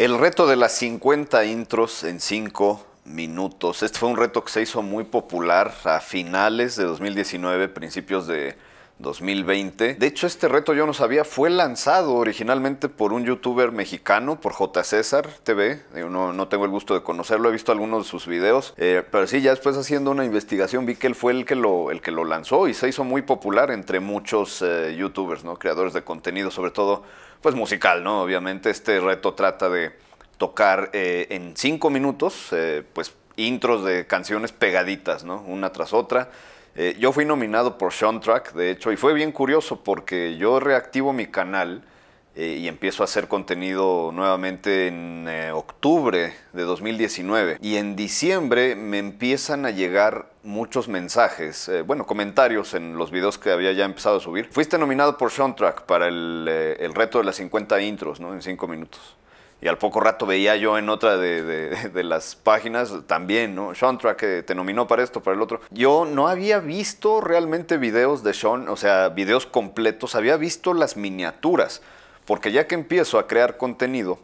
El reto de las 50 intros en 5 minutos. Este fue un reto que se hizo muy popular a finales de 2019, principios de 2020. De hecho, este reto yo no sabía, fue lanzado originalmente por un youtuber mexicano, por J. César TV. No, no tengo el gusto de conocerlo, he visto algunos de sus videos. Eh, pero sí, ya después haciendo una investigación vi que él fue el que lo, el que lo lanzó y se hizo muy popular entre muchos eh, youtubers, ¿no? Creadores de contenido, sobre todo, pues musical, ¿no? Obviamente, este reto trata de tocar eh, en cinco minutos, pues intros de canciones pegaditas, ¿no? Una tras otra. Eh, yo fui nominado por Soundtrack, de hecho, y fue bien curioso porque yo reactivo mi canal eh, y empiezo a hacer contenido nuevamente en eh, octubre de 2019. Y en diciembre me empiezan a llegar muchos mensajes, bueno, comentarios en los videos que había ya empezado a subir. Fuiste nominado por Soundtrack para el, el reto de las 50 intros, ¿no? En 5 minutos. Y al poco rato veía yo en otra de, las páginas también, ¿no? Sean Track te nominó para esto, para el otro. Yo no había visto realmente videos de Sean, o sea, videos completos, había visto las miniaturas, porque ya que empiezo a crear contenido,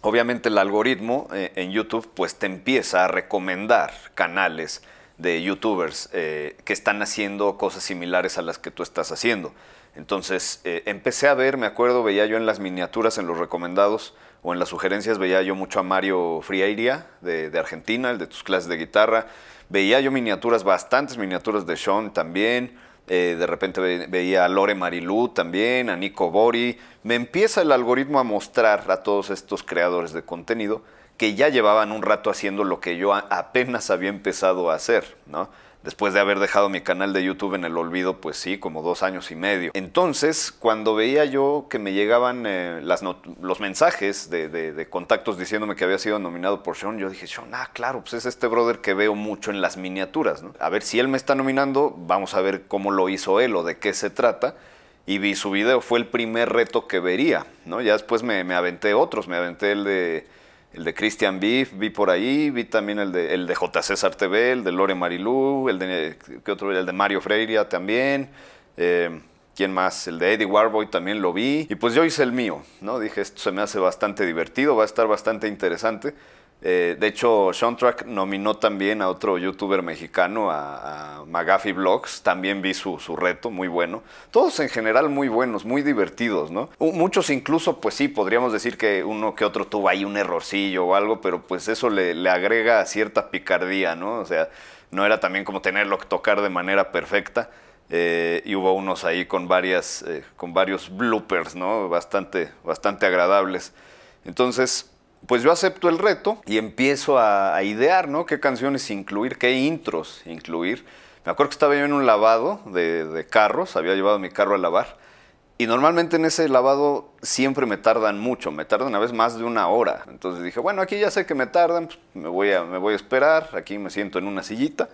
obviamente el algoritmo eh, en YouTube pues te empieza a recomendar canales de youtubers eh, que están haciendo cosas similares a las que tú estás haciendo. Entonces eh, empecé a ver, me acuerdo, veía yo en las miniaturas, en los recomendados, o en las sugerencias veía yo mucho a Mario Frieiria de, Argentina, el de tus clases de guitarra. Veía yo miniaturas, bastantes miniaturas de Sean también. Eh, de repente veía a Lore Marilú también, a Nico Bori. Me empieza el algoritmo a mostrar a todos estos creadores de contenido que ya llevaban un rato haciendo lo que yo apenas había empezado a hacer, ¿no? después de haber dejado mi canal de YouTube en el olvido, pues sí, como dos años y medio. Entonces, cuando veía yo que me llegaban eh, los mensajes de, contactos diciéndome que había sido nominado por Sean, yo dije, Sean, ah, claro, pues es este brother que veo mucho en las miniaturas, A ver si él me está nominando, vamos a ver cómo lo hizo él o de qué se trata y vi su video. Fue el primer reto que vería, ¿no? Ya después me, aventé otros, me aventé el de el de Christian Beef, vi por ahí, vi también el de, el de J. César TV, el de Lore Marilú, el de, ¿qué otro? El de Mario Freiria también. Eh, ¿Quién más? El de Eddie Warboy también lo vi. Y pues yo hice el mío, ¿no? Dije, esto se me hace bastante divertido, va a estar bastante interesante. Eh, de hecho, Track nominó también a otro youtuber mexicano, a, Magafi Vlogs. También vi su, reto, muy bueno. Todos en general muy buenos, muy divertidos, ¿no? Muchos incluso, pues sí, podríamos decir que uno que otro tuvo ahí un errorcillo o algo, pero pues eso le, agrega cierta picardía, ¿no? O sea, no era también como tenerlo que tocar de manera perfecta. Eh, y hubo unos ahí con, varias, eh, con varios bloopers, ¿no? Bastante, bastante agradables. Entonces, pues yo acepto el reto y empiezo a, idear, ¿no? ¿Qué canciones incluir? ¿Qué intros incluir? Me acuerdo que estaba yo en un lavado de, carros, había llevado mi carro a lavar. Y normalmente en ese lavado siempre me tardan mucho, me tardan a veces más de una hora. Entonces dije, bueno, aquí ya sé que me tardan, pues, me, voy a, me voy a esperar, aquí me siento en una sillita.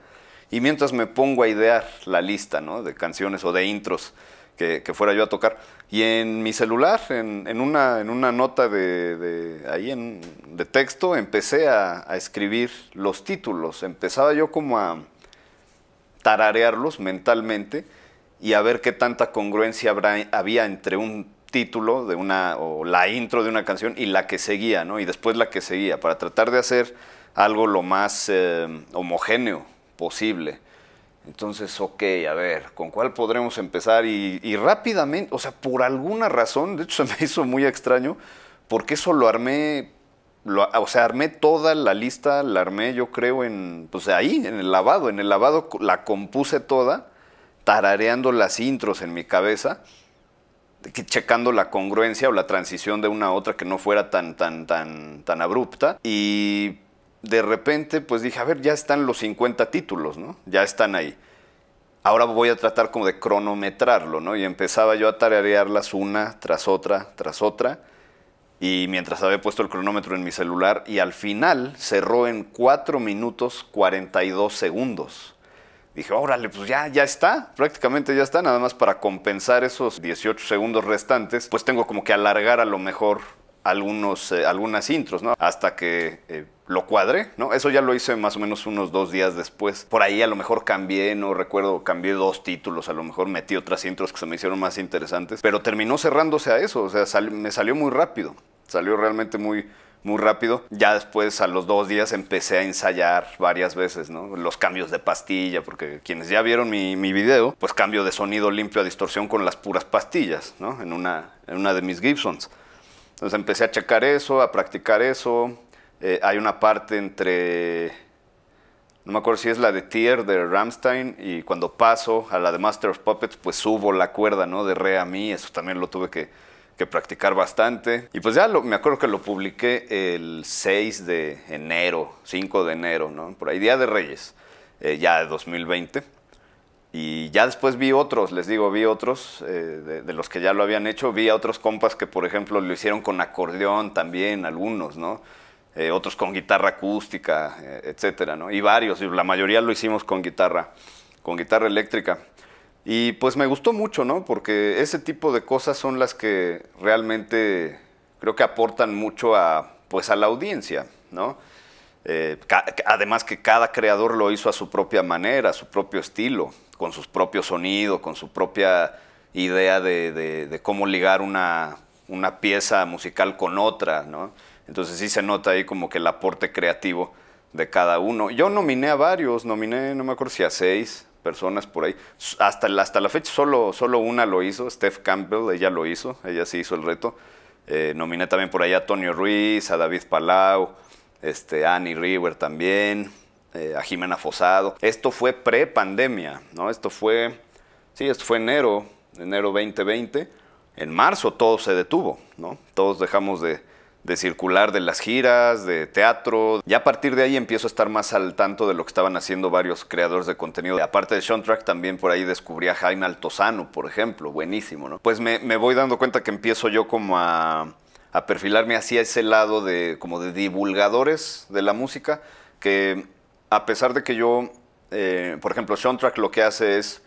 Y mientras me pongo a idear la lista ¿no? de canciones o de intros que, fuera yo a tocar. Y en mi celular, en, una, nota de, ahí de texto, empecé a, escribir los títulos. Empezaba yo como a tararearlos mentalmente y a ver qué tanta congruencia había entre un título de una o la intro de una canción y la que seguía, Y después la que seguía, para tratar de hacer algo lo más eh, homogéneo posible. Entonces, ok, a ver, ¿con cuál podremos empezar? Y, rápidamente, o sea, por alguna razón, de hecho se me hizo muy extraño, porque eso lo armé, o sea, armé toda la lista, la armé yo creo en, pues, ahí, en el lavado, en el lavado la compuse toda, tarareando las intros en mi cabeza, checando la congruencia o la transición de una a otra que no fuera tan, tan, tan, tan abrupta. Y de repente, pues dije, a ver, ya están los 50 títulos, ¿no? Ya están ahí. Ahora voy a tratar como de cronometrarlo, ¿no? Y empezaba yo a tararearlas una tras otra, tras otra. Y mientras había puesto el cronómetro en mi celular, y al final cerró en 4 minutos 42 segundos. Dije, órale, pues ya, ya está, prácticamente ya está, nada más para compensar esos 18 segundos restantes, pues tengo como que alargar a lo mejor algunos, eh, algunas intros, ¿no? Hasta que eh, lo cuadré, ¿no? Eso ya lo hice más o menos unos dos días después. Por ahí a lo mejor cambié, no recuerdo, cambié dos títulos, a lo mejor metí otras intros que se me hicieron más interesantes, pero terminó cerrándose a eso, o sea, me salió muy rápido, salió realmente muy, muy rápido. Ya después, a los dos días, empecé a ensayar varias veces, ¿no? Los cambios de pastilla, porque quienes ya vieron mi, mi video, pues cambio de sonido limpio a distorsión con las puras pastillas, ¿no? En una, en una de mis Gibsons. Entonces empecé a checar eso, a practicar eso. Eh, hay una parte entre, no me acuerdo si es la de Tier de Rammstein y cuando paso a la de Master of Puppets, pues subo la cuerda, ¿no? De re a mi, eso también lo tuve que, practicar bastante. Y pues ya me acuerdo que lo publiqué el 6 de enero, 5 de enero, ¿no? Por ahí, Día de Reyes, eh, ya de 2020. Y ya después vi otros, les digo, vi otros eh, de, los que ya lo habían hecho, vi a otros compas que, por ejemplo, lo hicieron con acordeón también, algunos, ¿no? Eh, otros con guitarra acústica, eh, etcétera, ¿no? Y varios, la mayoría lo hicimos con guitarra, con guitarra eléctrica. Y pues me gustó mucho, ¿no? Porque ese tipo de cosas son las que realmente creo que aportan mucho a, pues, a la audiencia, ¿no? además que cada creador lo hizo a su propia manera, a su propio estilo, con sus propios sonidos, con su propia idea de, cómo ligar una, una, pieza musical con otra, ¿no? Entonces sí se nota ahí como que el aporte creativo de cada uno. Yo nominé a varios, nominé, no me acuerdo si a seis personas por ahí. Hasta, hasta la fecha solo, solo una lo hizo, Steph Campbell, ella lo hizo, ella sí hizo el reto. Eh, nominé también por ahí a Tonio Ruiz, a David Palau, este, Annie River también, eh, a Jimena Fosado. Esto fue pre-pandemia, ¿no? Esto fue, sí, esto fue enero, enero 2020. En marzo todo se detuvo, ¿no? Todos dejamos de, circular de las giras, de teatro. Ya a partir de ahí empiezo a estar más al tanto de lo que estaban haciendo varios creadores de contenido. Aparte de Soundtrack, también por ahí descubrí a Jaime Altozano, por ejemplo, buenísimo, ¿no? Pues me, voy dando cuenta que empiezo yo como a, a perfilarme hacia ese lado de como de divulgadores de la música que a pesar de que yo, eh, por ejemplo, Soundtrack lo que hace es,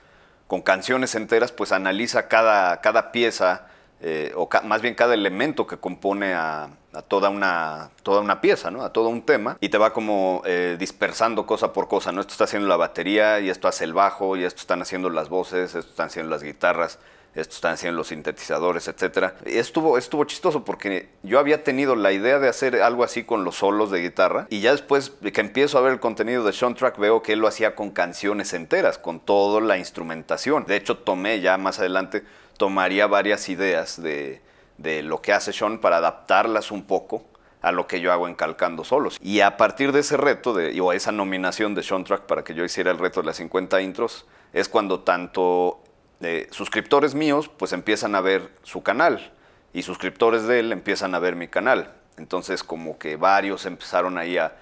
con canciones enteras, pues analiza cada, cada pieza, eh, o más bien cada elemento que compone a, toda, una, toda una pieza, ¿no? A todo un tema, y te va como eh, dispersando cosa por cosa, ¿no? Esto está haciendo la batería, y esto hace el bajo, y esto están haciendo las voces, esto están haciendo las guitarras esto están haciendo los sintetizadores, etcétera. Estuvo, estuvo chistoso porque yo había tenido la idea de hacer algo así con los solos de guitarra y ya después que empiezo a ver el contenido de Sean Track veo que él lo hacía con canciones enteras, con toda la instrumentación. De hecho, tomé ya más adelante, tomaría varias ideas de, de lo que hace Sean para adaptarlas un poco a lo que yo hago en Calcando Solos. Y a partir de ese reto, de, o esa nominación de Sean Track para que yo hiciera el reto de las 50 intros, es cuando tanto de suscriptores míos pues empiezan a ver su canal y suscriptores de él empiezan a ver mi canal. Entonces como que varios empezaron ahí a,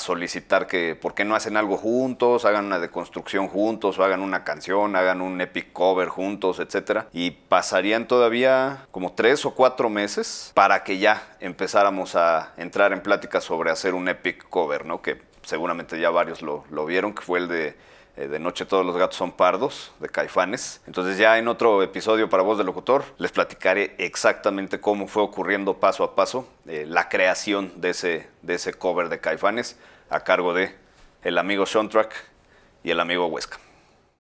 solicitar que por qué no hacen algo juntos, hagan una deconstrucción juntos, o hagan una canción, hagan un epic cover juntos, etc. Y pasarían todavía como tres o cuatro meses para que ya empezáramos a entrar en plática sobre hacer un epic cover, ¿no? Que seguramente ya varios lo vieron, que fue el de eh, de noche todos los gatos son pardos, de Caifanes. Entonces ya en otro episodio para Voz del Locutor les platicaré exactamente cómo fue ocurriendo paso a paso eh, la creación de ese, de ese cover de Caifanes a cargo de el amigo Soundtrack y el amigo Huesca.